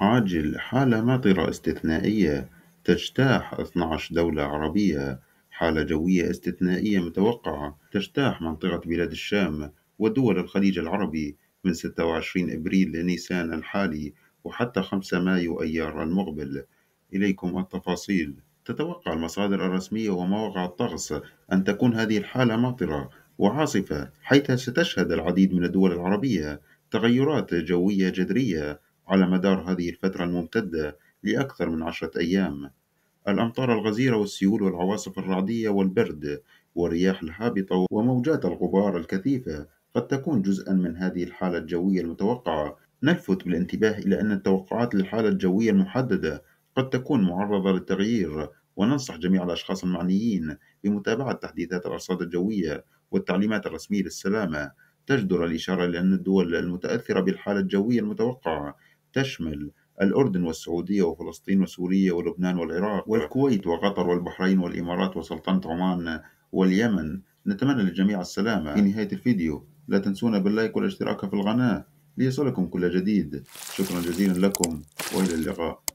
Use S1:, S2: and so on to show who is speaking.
S1: عاجل حالة ماطرة استثنائية تجتاح 12 دولة عربية حالة جوية استثنائية متوقعة تجتاح منطقة بلاد الشام ودول الخليج العربي من 26 أبريل لنيسان الحالي وحتى 5 مايو أيار المقبل إليكم التفاصيل تتوقع المصادر الرسمية ومواقع الطقس أن تكون هذه الحالة ماطرة وعاصفة حيث ستشهد العديد من الدول العربية تغيرات جوية جذرية على مدار هذه الفترة الممتدة لأكثر من عشرة أيام الأمطار الغزيرة والسيول والعواصف الرعدية والبرد والرياح الهابطة وموجات الغبار الكثيفة قد تكون جزءا من هذه الحالة الجوية المتوقعة نلفت بالانتباه إلى أن التوقعات للحالة الجوية المحددة قد تكون معرضة للتغيير وننصح جميع الأشخاص المعنيين بمتابعة تحديثات الأرصاد الجوية والتعليمات الرسمية للسلامة تجدر الإشارة إلى أن الدول المتأثرة بالحالة الجوية المتوقعة تشمل الأردن والسعودية وفلسطين وسوريا ولبنان والعراق والكويت وقطر والبحرين والإمارات وسلطنة عمان واليمن نتمنى للجميع السلامة في نهاية الفيديو لا تنسونا باللايك والاشتراك في القناة ليصلكم كل جديد شكرا جزيلا لكم وإلى اللقاء